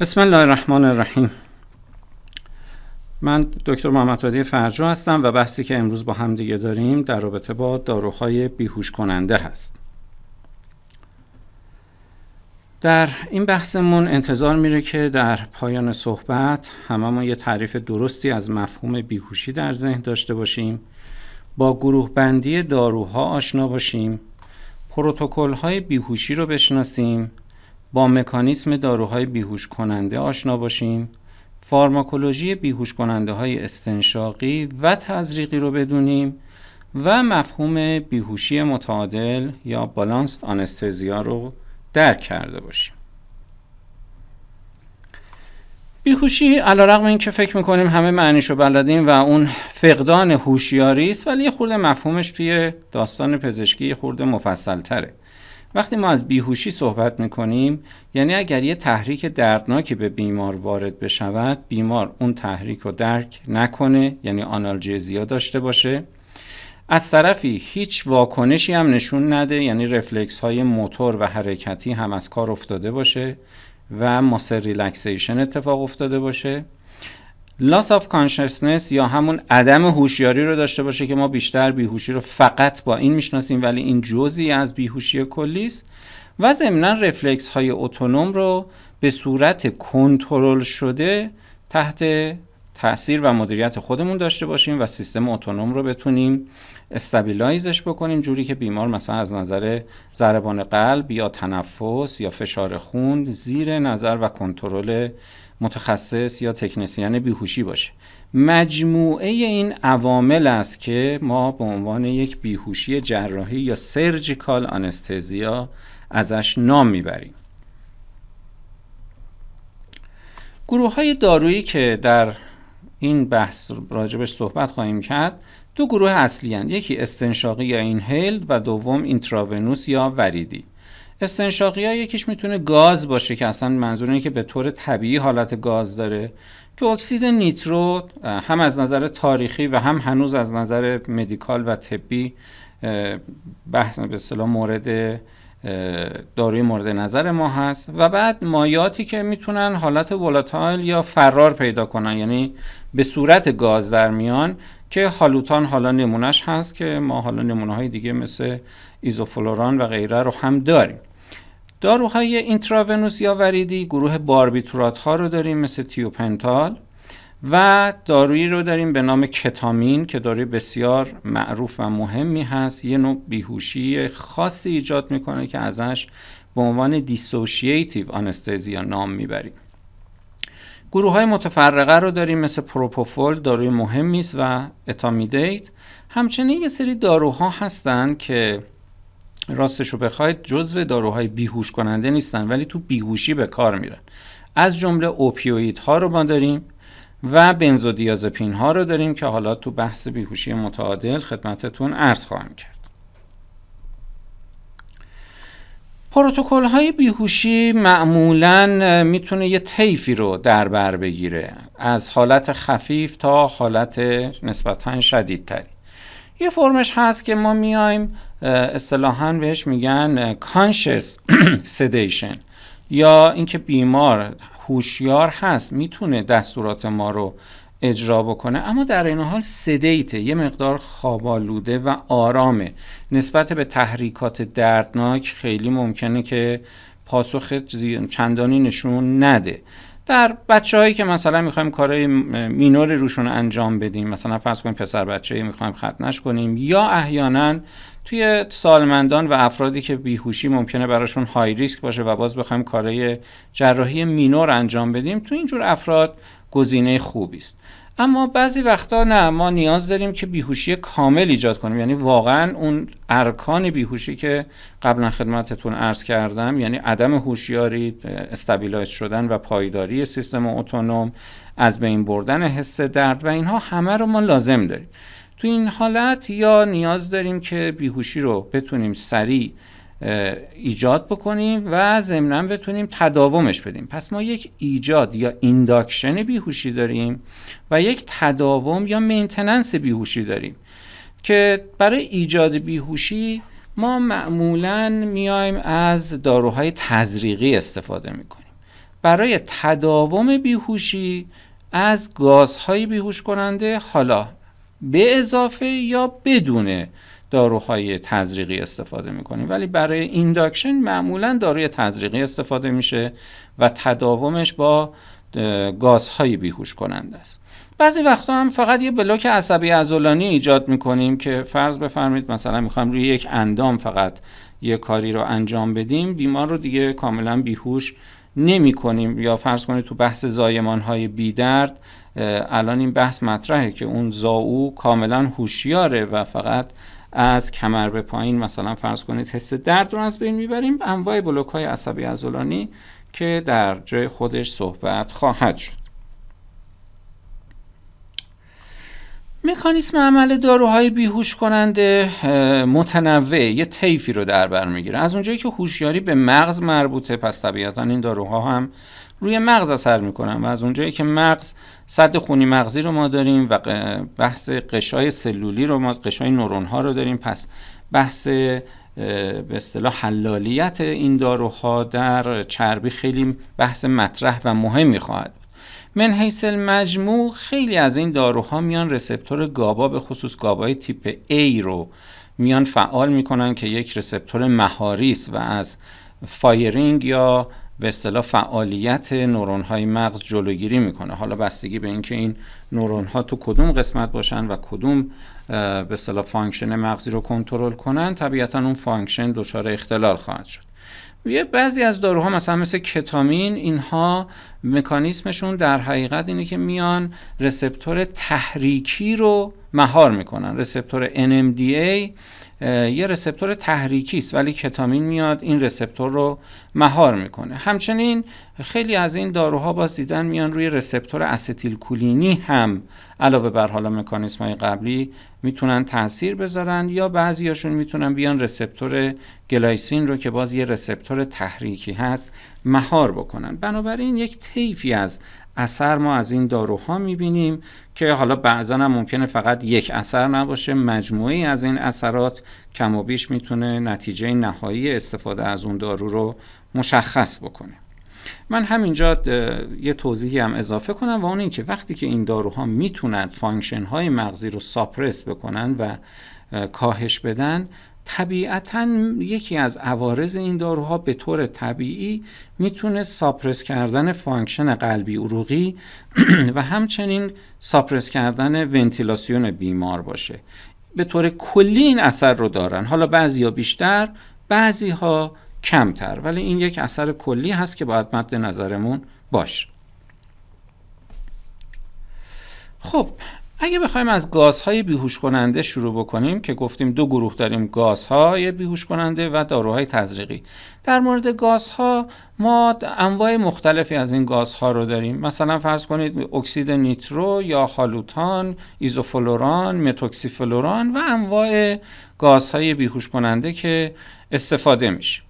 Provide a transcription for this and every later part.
بسم الله الرحمن الرحیم من دکتر محمد فرجو هستم و بحثی که امروز با هم دیگه داریم در رابطه با داروهای بیهوش کننده هست در این بحثمون انتظار میره که در پایان صحبت ما یه تعریف درستی از مفهوم بیهوشی در ذهن داشته باشیم با گروه بندی داروها آشنا باشیم پروتکل های بیهوشی رو بشناسیم با مکانیسم داروهای بیهوش کننده آشنا باشیم فارماکولوژی بیهوش کننده های استنشاقی و تزریقی رو بدونیم و مفهوم بیهوشی متعادل یا بالانس آنستزیا رو درک کرده باشیم بیهوشی علا رقم این که فکر میکنیم همه معنیش رو بلدیم و اون فقدان هوشیاری است ولی یه خورده مفهومش توی داستان پزشکی یه خورده مفصل تره وقتی ما از بیهوشی صحبت میکنیم یعنی اگر یه تحریک دردناکی به بیمار وارد بشود بیمار اون تحریک رو درک نکنه یعنی زیاد داشته باشه از طرفی هیچ واکنشی هم نشون نده یعنی رفلکس های موتور و حرکتی هم از کار افتاده باشه و ماسر ریلکسیشن اتفاق افتاده باشه لاس of consciousness یا همون عدم هوشیاری رو داشته باشه که ما بیشتر بیهوشی رو فقط با این میشناسیم ولی این جزی از بیهوشی کلی است و ضمنا رفلکس های اتونوم رو به صورت کنترل شده تحت تاثیر و مدیریت خودمون داشته باشیم و سیستم اتونوم رو بتونیم استبیلایزش بکنیم جوری که بیمار مثلا از نظر ضربان قلب یا تنفس یا فشار خون زیر نظر و کنترل متخصص یا تکنسیان بیهوشی باشه مجموعه این عوامل است که ما به عنوان یک بیهوشی جراحی یا سرجیکال آنستزیا ازش نام میبریم گروه های دارویی که در این بحث راجبش صحبت خواهیم کرد دو گروه اصلی هن. یکی استنشاقی یا اینهیل و دوم اینتراونوس یا وریدی استنشاقی ها یکیش میتونه گاز باشه که اصلا منظور اینه که به طور طبیعی حالت گاز داره که اکسید نیترو هم از نظر تاریخی و هم هنوز از نظر مدیکال و طبی بحث به اصطلاح مورد داروی مورد نظر ما هست و بعد مایاتی که میتونن حالت ولاتایل یا فرار پیدا کنن یعنی به صورت گاز در میان که هالوتان حالا نمونهش هست که ما حالا نمونه های دیگه مثل ایزوفلوران و غیره رو هم داریم داروهای اینتراونوس یا وریدی گروه باربیتورات ها رو داریم مثل تیوپنتال و دارویی رو داریم به نام کتامین که داروی بسیار معروف و مهمی هست یه نوع بیهوشی خاصی ایجاد میکنه که ازش به عنوان دیسوشیتیو آنستزیا نام میبریم گروه های متفرقه رو داریم مثل پروپوفول داروی مهمی است و اتامیدیت همچنین یه سری داروها هستند که راستش رو بخواید جزو داروهای بیهوش کننده نیستن ولی تو بیهوشی به کار میرن از جمله اوپیوید ها رو ما داریم و بنزودیازپین ها رو داریم که حالا تو بحث بیهوشی متعادل خدمتتون عرض خواهم کرد پروتکل های بیهوشی معمولا میتونه یه طیفی رو در بر بگیره از حالت خفیف تا حالت نسبتا شدیدتری یه فرمش هست که ما میایم اصطلاحا بهش میگن کانشس سدیشن یا اینکه بیمار هوشیار هست میتونه دستورات ما رو اجرا بکنه اما در این حال سدیته یه مقدار خوابالوده و آرامه نسبت به تحریکات دردناک خیلی ممکنه که پاسخ چندانی نشون نده در بچه هایی که مثلا میخوایم کارهای مینور روشون انجام بدیم مثلا فرض کنیم پسر بچه میخوایم ختنش کنیم یا احیانا توی سالمندان و افرادی که بیهوشی ممکنه براشون های ریسک باشه و باز بخوایم کارهای جراحی مینور انجام بدیم تو اینجور افراد گزینه خوبی است اما بعضی وقتا نه ما نیاز داریم که بیهوشی کامل ایجاد کنیم یعنی واقعا اون ارکان بیهوشی که قبلا خدمتتون عرض کردم یعنی عدم هوشیاری استابیلایز شدن و پایداری سیستم اتونوم از بین بردن حس درد و اینها همه رو ما لازم داریم تو این حالت یا نیاز داریم که بیهوشی رو بتونیم سریع ایجاد بکنیم و ضمنا بتونیم تداومش بدیم پس ما یک ایجاد یا اینداکشن بیهوشی داریم و یک تداوم یا مینتننس بیهوشی داریم که برای ایجاد بیهوشی ما معمولا میایم از داروهای تزریقی استفاده میکنیم برای تداوم بیهوشی از گازهای بیهوش کننده حالا به اضافه یا بدونه داروهای تزریقی استفاده میکنیم ولی برای اینداکشن معمولا داروی تزریقی استفاده میشه و تداومش با گازهای بیهوش کننده است بعضی وقتا هم فقط یه بلوک عصبی عزولانی ایجاد میکنیم که فرض بفرمایید مثلا میخوایم روی یک اندام فقط یه کاری رو انجام بدیم بیمار رو دیگه کاملا بیهوش نمی کنیم یا فرض کنید تو بحث زایمان های بی درد الان این بحث مطرحه که اون زاو کاملا هوشیاره و فقط از کمر به پایین مثلا فرض کنید حس درد رو از بین میبریم انواع بلوک های عصبی ازولانی که در جای خودش صحبت خواهد شد مکانیسم عمل داروهای بیهوش کننده متنوع یه طیفی رو در بر میگیره از اونجایی که هوشیاری به مغز مربوطه پس طبیعتا این داروها هم روی مغز اثر میکنن و از اونجایی که مغز صد خونی مغزی رو ما داریم و بحث قشای سلولی رو ما قشای نورون ها رو داریم پس بحث به اصطلاح حلالیت این داروها در چربی خیلی بحث مطرح و مهمی خواهد من حیث مجموع خیلی از این داروها میان رسپتور گابا به خصوص گابای تیپ A رو میان فعال میکنن که یک رسپتور مهاری است و از فایرینگ یا به اصطلاح فعالیت نورون های مغز جلوگیری میکنه حالا بستگی به اینکه این نورون ها تو کدوم قسمت باشن و کدوم به اصطلاح فانکشن مغزی رو کنترل کنن طبیعتا اون فانکشن دچار اختلال خواهد شد یه بعضی از داروها مثلا مثل کتامین اینها مکانیسمشون در حقیقت اینه که میان رسپتور تحریکی رو مهار میکنن رسپتور NMDA یه رسپتور تحریکی است ولی کتامین میاد این رسپتور رو مهار میکنه همچنین خیلی از این داروها باز دیدن میان روی رسپتور استیل کولینی هم علاوه بر حالا مکانیسم های قبلی میتونن تاثیر بذارن یا هاشون میتونن بیان رسپتور گلایسین رو که باز یه رسپتور تحریکی هست مهار بکنن بنابراین یک طیفی از اثر ما از این داروها میبینیم که حالا بعضا هم ممکنه فقط یک اثر نباشه مجموعی از این اثرات کم و بیش میتونه نتیجه نهایی استفاده از اون دارو رو مشخص بکنه من همینجا یه توضیحی هم اضافه کنم و اون اینکه وقتی که این داروها میتونن فانکشن های مغزی رو ساپرس بکنن و کاهش بدن طبیعتا یکی از عوارض این داروها به طور طبیعی میتونه ساپرس کردن فانکشن قلبی عروقی و همچنین ساپرس کردن ونتیلاسیون بیمار باشه به طور کلی این اثر رو دارن حالا بعضی ها بیشتر بعضی ها کمتر ولی این یک اثر کلی هست که باید مد نظرمون باش خب اگه بخوایم از گازهای بیهوش کننده شروع بکنیم که گفتیم دو گروه داریم گازهای بیهوش کننده و داروهای تزریقی در مورد گازها ما انواع مختلفی از این گازها رو داریم مثلا فرض کنید اکسید نیترو یا هالوتان ایزوفلوران متوکسیفلوران و انواع گازهای بیهوش کننده که استفاده میشه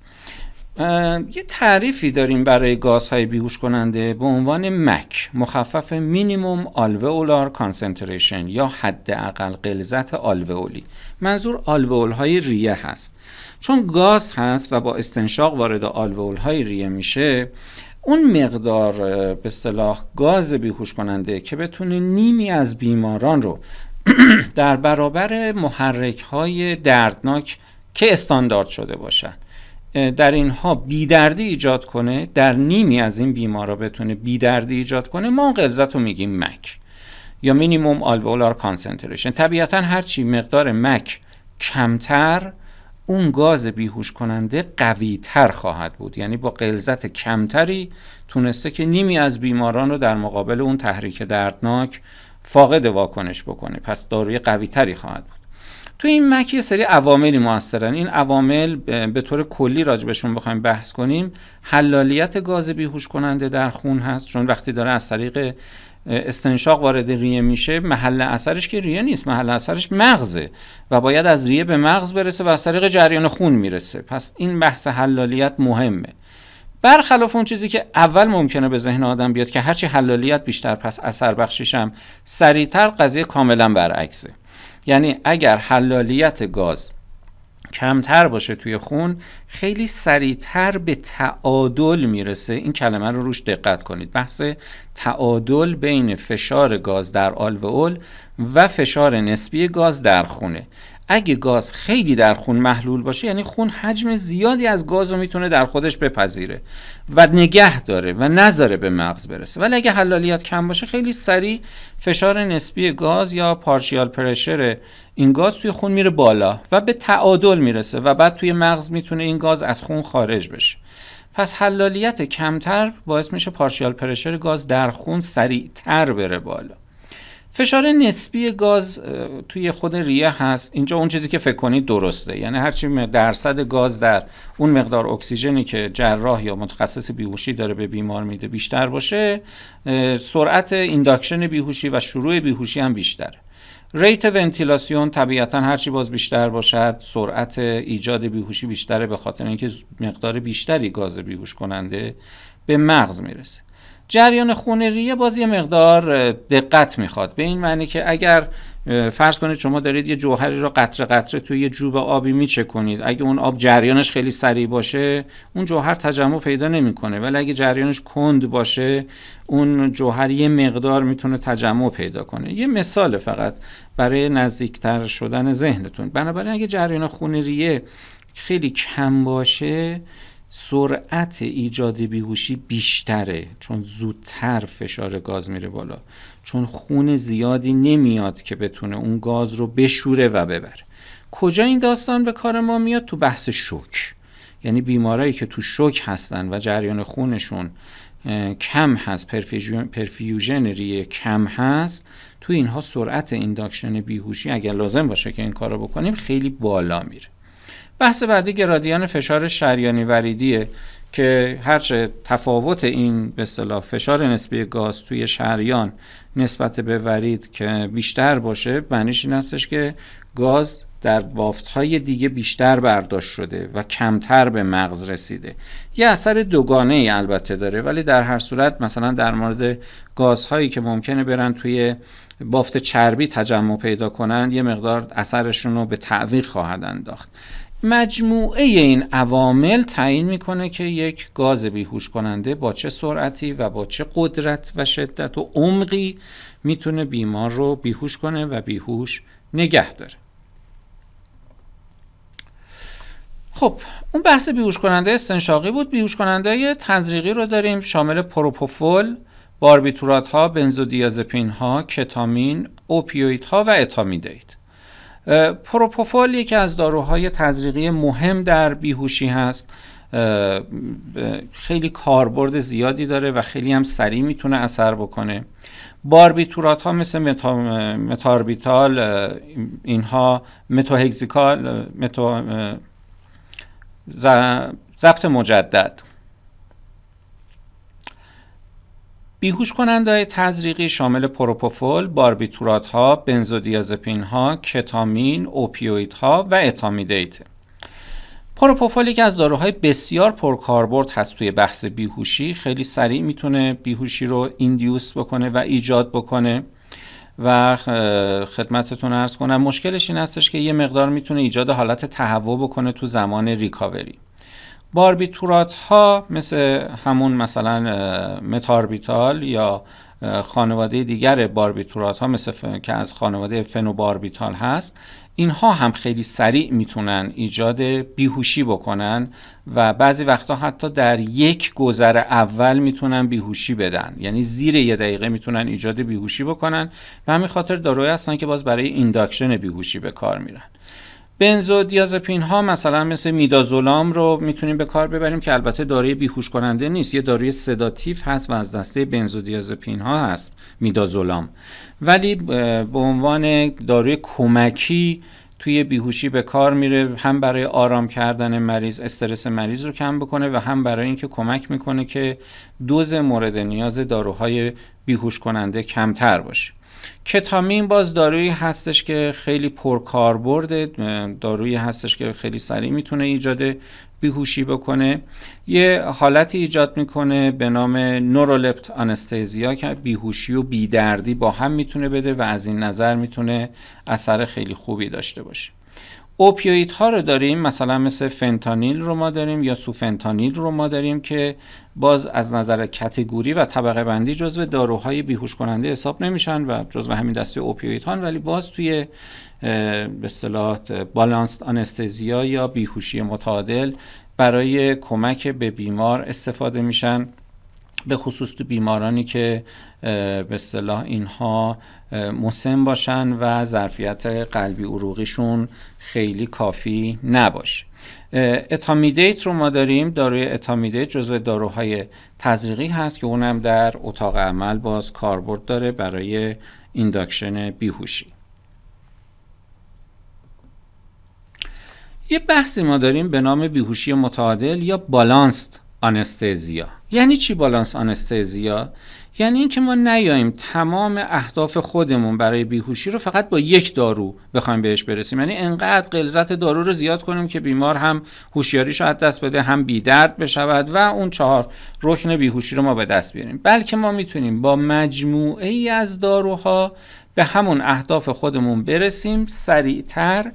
یه تعریفی داریم برای گازهای بیهوش کننده به عنوان مک مخفف مینیموم آلوئولار کانسنتریشن یا حداقل غلظت آلوئولی منظور آلوئول های ریه هست چون گاز هست و با استنشاق وارد آلوئول های ریه میشه اون مقدار به اصطلاح گاز بیهوش کننده که بتونه نیمی از بیماران رو در برابر محرک های دردناک که استاندارد شده باشن در اینها بیدردی ایجاد کنه در نیمی از این بیمارا بتونه بیدردی ایجاد کنه ما اون رو میگیم مک یا مینیموم آلوولار کانسنتریشن طبیعتا هرچی مقدار مک کمتر اون گاز بیهوش کننده قوی تر خواهد بود یعنی با قلزت کمتری تونسته که نیمی از بیماران رو در مقابل اون تحریک دردناک فاقد واکنش بکنه پس داروی قوی تری خواهد بود تو این مک یه سری عواملی موثرن این عوامل به طور کلی راجبشون بخوایم بحث کنیم حلالیت گاز بیهوش کننده در خون هست چون وقتی داره از طریق استنشاق وارد ریه میشه محل اثرش که ریه نیست محل اثرش مغزه و باید از ریه به مغز برسه و از طریق جریان خون میرسه پس این بحث حلالیت مهمه برخلاف اون چیزی که اول ممکنه به ذهن آدم بیاد که هرچی حلالیت بیشتر پس اثر بخشیشم سریعتر قضیه کاملا برعکسه یعنی اگر حلالیت گاز کمتر باشه توی خون خیلی سریعتر به تعادل میرسه این کلمه رو روش دقت کنید بحث تعادل بین فشار گاز در آلوئول و فشار نسبی گاز در خونه اگه گاز خیلی در خون محلول باشه یعنی خون حجم زیادی از گاز رو میتونه در خودش بپذیره و نگه داره و نذاره به مغز برسه ولی اگه حلالیت کم باشه خیلی سریع فشار نسبی گاز یا پارشیال پرشر این گاز توی خون میره بالا و به تعادل میرسه و بعد توی مغز میتونه این گاز از خون خارج بشه پس حلالیت کمتر باعث میشه پارشیال پرشر گاز در خون تر بره بالا فشار نسبی گاز توی خود ریه هست اینجا اون چیزی که فکر کنید درسته یعنی هرچی درصد گاز در اون مقدار اکسیژنی که جراح یا متخصص بیهوشی داره به بیمار میده بیشتر باشه سرعت اینداکشن بیهوشی و شروع بیهوشی هم بیشتره ریت ونتیلاسیون طبیعتا هرچی باز بیشتر باشد سرعت ایجاد بیهوشی بیشتره به خاطر اینکه مقدار بیشتری گاز بیهوش کننده به مغز میرسه جریان خون ریه باز یه مقدار دقت میخواد به این معنی که اگر فرض کنید شما دارید یه جوهری رو قطره قطره توی یه جوب آبی میچکنید کنید اگه اون آب جریانش خیلی سریع باشه اون جوهر تجمع پیدا نمیکنه ولی اگه جریانش کند باشه اون جوهر یه مقدار میتونه تجمع پیدا کنه یه مثال فقط برای نزدیکتر شدن ذهنتون بنابراین اگه جریان خون ریه خیلی کم باشه سرعت ایجاد بیهوشی بیشتره چون زودتر فشار گاز میره بالا چون خون زیادی نمیاد که بتونه اون گاز رو بشوره و ببره کجا این داستان به کار ما میاد تو بحث شوک یعنی بیمارایی که تو شوک هستن و جریان خونشون کم هست پرفیوژن ریه کم هست تو اینها سرعت اینداکشن بیهوشی اگر لازم باشه که این کار رو بکنیم خیلی بالا میره بحث بعدی گرادیان فشار شریانی وریدیه که هرچه تفاوت این به اصطلاح فشار نسبی گاز توی شریان نسبت به ورید که بیشتر باشه معنیش این هستش که گاز در بافتهای دیگه بیشتر برداشت شده و کمتر به مغز رسیده یه اثر دوگانه ای البته داره ولی در هر صورت مثلا در مورد گازهایی که ممکنه برن توی بافت چربی تجمع پیدا کنند یه مقدار اثرشون رو به تعویق خواهد انداخت مجموعه این عوامل تعیین میکنه که یک گاز بیهوش کننده با چه سرعتی و با چه قدرت و شدت و عمقی میتونه بیمار رو بیهوش کنه و بیهوش نگه داره خب اون بحث بیهوش کننده استنشاقی بود بیهوش کننده تزریقی رو داریم شامل پروپوفول باربیتورات ها بنزودیازپین ها کتامین اوپیوید ها و اتامیدید پروپوفول یکی از داروهای تزریقی مهم در بیهوشی هست خیلی کاربرد زیادی داره و خیلی هم سریع میتونه اثر بکنه باربیتورات ها مثل متا... متاربیتال اینها متوهگزیکال متو... ضبط مجدد بیهوش کننده های تزریقی شامل پروپوفول، باربیتورات ها، بنزودیازپین ها، کتامین، اوپیوید ها و اتامیدیت. پروپوفول یکی از داروهای بسیار پرکاربرد هست توی بحث بیهوشی، خیلی سریع میتونه بیهوشی رو ایندیوس بکنه و ایجاد بکنه. و خدمتتون ارز کنم مشکلش این هستش که یه مقدار میتونه ایجاد حالت تهوع بکنه تو زمان ریکاوری باربیتورات ها مثل همون مثلا متاربیتال یا خانواده دیگر باربیتورات ها مثل که از خانواده فنوباربیتال هست اینها هم خیلی سریع میتونن ایجاد بیهوشی بکنن و بعضی وقتا حتی در یک گذر اول میتونن بیهوشی بدن یعنی زیر یه دقیقه میتونن ایجاد بیهوشی بکنن به همین خاطر داروی هستن که باز برای اینداکشن بیهوشی به کار میرن بنزودیازپین ها مثلا مثل میدازولام رو میتونیم به کار ببریم که البته داروی بیهوش کننده نیست یه داروی سداتیف هست و از دسته بنزودیازپین ها هست میدازولام ولی به عنوان داروی کمکی توی بیهوشی به کار میره هم برای آرام کردن مریض استرس مریض رو کم بکنه و هم برای اینکه کمک میکنه که دوز مورد نیاز داروهای بیهوش کننده کمتر باشه کتامین باز دارویی هستش که خیلی پرکاربرده دارویی هستش که خیلی سریع میتونه ایجاد بیهوشی بکنه یه حالتی ایجاد میکنه به نام نورولپت آنستزیا که بیهوشی و بیدردی با هم میتونه بده و از این نظر میتونه اثر خیلی خوبی داشته باشه اوپیوید ها رو داریم مثلا مثل فنتانیل رو ما داریم یا سوفنتانیل رو ما داریم که باز از نظر کتگوری و طبقه بندی جزو داروهای بیهوش کننده حساب نمیشن و جزو همین دسته اوپیوید ها ولی باز توی به اصطلاح بالانس آنستزیا یا بیهوشی متعادل برای کمک به بیمار استفاده میشن به خصوص تو بیمارانی که به اصطلاح اینها مسن باشن و ظرفیت قلبی عروقیشون خیلی کافی نباشه اتامیدیت رو ما داریم داروی اتامیدیت جزو داروهای تزریقی هست که اونم در اتاق عمل باز کاربرد داره برای اینداکشن بیهوشی یه بحثی ما داریم به نام بیهوشی متعادل یا بالانست آنستزیا یعنی چی بالانس آنستزیا یعنی اینکه ما نیاییم تمام اهداف خودمون برای بیهوشی رو فقط با یک دارو بخوایم بهش برسیم یعنی انقدر قلزت دارو رو زیاد کنیم که بیمار هم هوشیاریش از دست بده هم بیدرد بشود و اون چهار رکن بیهوشی رو ما به دست بیاریم بلکه ما میتونیم با مجموعه ای از داروها به همون اهداف خودمون برسیم سریعتر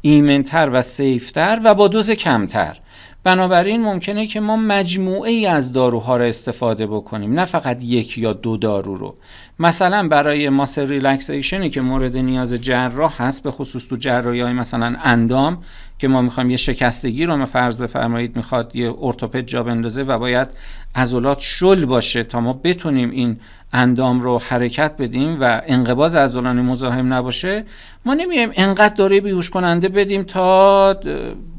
ایمنتر و سیفتر و با دوز کمتر بنابراین ممکنه که ما مجموعه ای از داروها را استفاده بکنیم نه فقط یک یا دو دارو رو مثلا برای ماس ریلکسیشنی که مورد نیاز جراح هست به خصوص تو جراحی های مثلا اندام که ما میخوایم یه شکستگی رو فرض بفرمایید میخواد یه ارتوپد جا بندازه و باید عضلات شل باشه تا ما بتونیم این اندام رو حرکت بدیم و انقباز عضلانی مزاحم نباشه ما نمیایم انقدر داره بیهوش کننده بدیم تا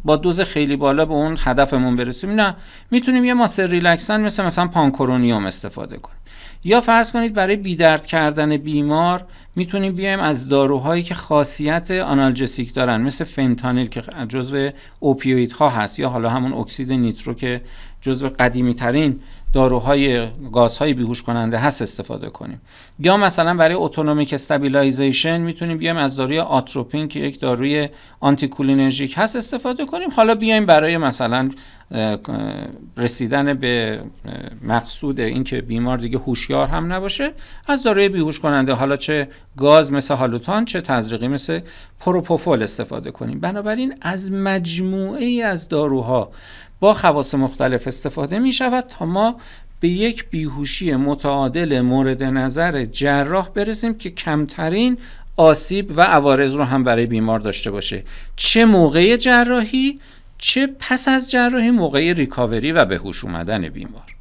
با دوز خیلی بالا به اون هدفمون برسیم نه میتونیم یه ماسه ریلکسن مثل مثلا پانکورونیوم استفاده کنیم یا فرض کنید برای بیدرد کردن بیمار میتونیم بیایم از داروهایی که خاصیت آنالجسیک دارن مثل فنتانیل که جزو ها هست یا حالا همون اکسید نیترو که جزو قدیمی ترین داروهای گازهای بیهوش کننده هست استفاده کنیم یا مثلا برای اتونومیک استابیلایزیشن میتونیم بیایم از داروی آتروپین که یک داروی آنتی هست استفاده کنیم حالا بیایم برای مثلا رسیدن به مقصود اینکه بیمار دیگه هوشیار هم نباشه از داروی بیهوش کننده حالا چه گاز مثل هالوتان چه تزریقی مثل پروپوفول استفاده کنیم بنابراین از مجموعه ای از داروها با خواص مختلف استفاده می شود تا ما به یک بیهوشی متعادل مورد نظر جراح برسیم که کمترین آسیب و عوارض رو هم برای بیمار داشته باشه چه موقع جراحی چه پس از جراحی موقع ریکاوری و به هوش اومدن بیمار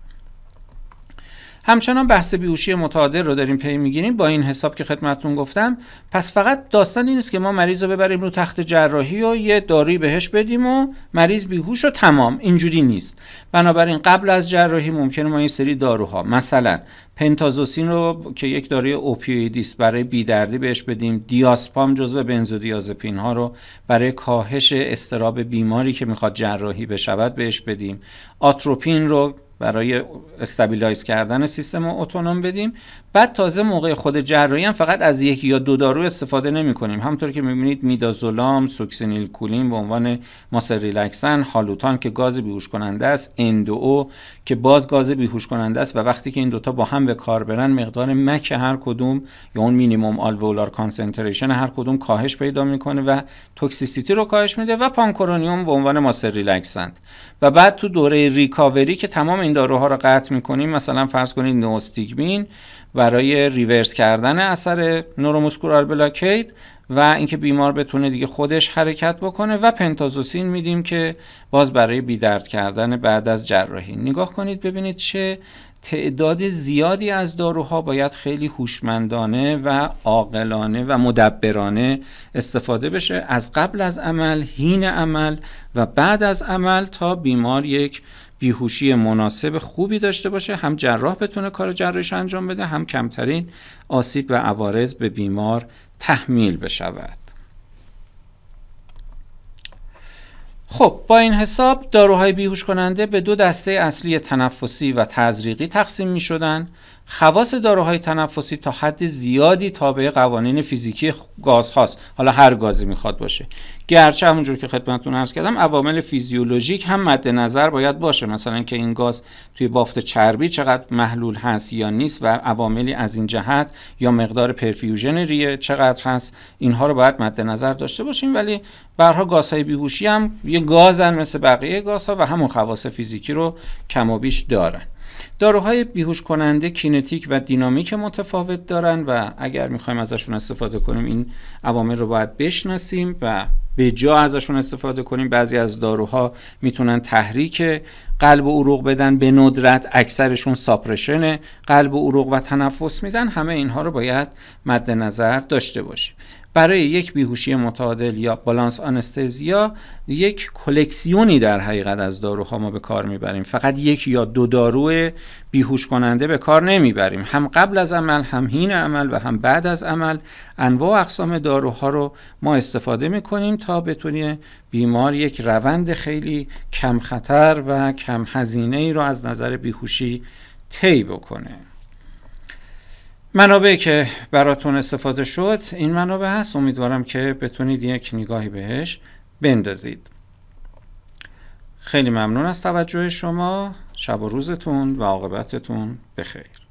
همچنان بحث بیهوشی متعادل رو داریم پی میگیریم با این حساب که خدمتتون گفتم پس فقط داستان این نیست که ما مریض رو ببریم رو تخت جراحی و یه داروی بهش بدیم و مریض بیهوش و تمام اینجوری نیست بنابراین قبل از جراحی ممکنه ما این سری داروها مثلا پنتازوسین رو که یک داروی اوپیویدی است برای بیدردی بهش بدیم دیاسپام جزو بنزودیازپین ها رو برای کاهش استراب بیماری که میخواد جراحی بشود بهش بدیم آتروپین رو برای استبیلایز کردن سیستم اتونوم بدیم بعد تازه موقع خود جراحی هم فقط از یکی یا دو دارو استفاده نمی کنیم همطور که میبینید میدازولام سوکسینیل کولین به عنوان ماسر ریلکسن هالوتان که گاز بیهوش کننده است اندو که باز گاز بیهوش کننده است و وقتی که این دوتا با هم به کار برن مقدار مک هر کدوم یا اون مینیموم آلوولار کانسنتریشن هر کدوم کاهش پیدا میکنه و توکسیسیتی رو کاهش میده و پانکورونیوم به عنوان ماسر و بعد تو دوره ریکاوری که تمام این داروها رو قطع میکنیم مثلا فرض کنید نوستیگمین برای ریورس کردن اثر نوروموسکولار بلاکید و اینکه بیمار بتونه دیگه خودش حرکت بکنه و پنتازوسین میدیم که باز برای بیدرد کردن بعد از جراحی نگاه کنید ببینید چه تعداد زیادی از داروها باید خیلی هوشمندانه و عاقلانه و مدبرانه استفاده بشه از قبل از عمل، هین عمل و بعد از عمل تا بیمار یک بیهوشی مناسب خوبی داشته باشه هم جراح بتونه کار جراحیش انجام بده هم کمترین آسیب و عوارض به بیمار تحمیل بشود خب با این حساب داروهای بیهوش کننده به دو دسته اصلی تنفسی و تزریقی تقسیم می شدن خواص داروهای تنفسی تا حد زیادی تابع قوانین فیزیکی گاز هاست حالا هر گازی میخواد باشه گرچه همونجور که خدمتتون عرض کردم عوامل فیزیولوژیک هم مد نظر باید باشه مثلا که این گاز توی بافت چربی چقدر محلول هست یا نیست و عواملی از این جهت یا مقدار پرفیوژن ریه چقدر هست اینها رو باید مد نظر داشته باشیم ولی برها گازهای بیهوشی هم یه گازن مثل بقیه گازها و همون خواص فیزیکی رو کم و بیش دارن داروهای بیهوش کننده کینتیک و دینامیک متفاوت دارن و اگر میخوایم ازشون استفاده کنیم این عوامل رو باید بشناسیم و به جا ازشون استفاده کنیم بعضی از داروها میتونن تحریک قلب و عروق بدن به ندرت اکثرشون ساپرشن قلب و عروق و تنفس میدن همه اینها رو باید مد نظر داشته باشیم برای یک بیهوشی متعادل یا بالانس آنستزیا یک کلکسیونی در حقیقت از داروها ما به کار میبریم فقط یک یا دو داروی بیهوش کننده به کار نمیبریم هم قبل از عمل هم هین عمل و هم بعد از عمل انواع اقسام داروها رو ما استفاده میکنیم تا بتونی بیمار یک روند خیلی کم خطر و کم هزینه ای رو از نظر بیهوشی طی بکنه منابعی که براتون استفاده شد این منابع هست امیدوارم که بتونید یک نگاهی بهش بندازید خیلی ممنون از توجه شما شب و روزتون و عاقبتتون بخیر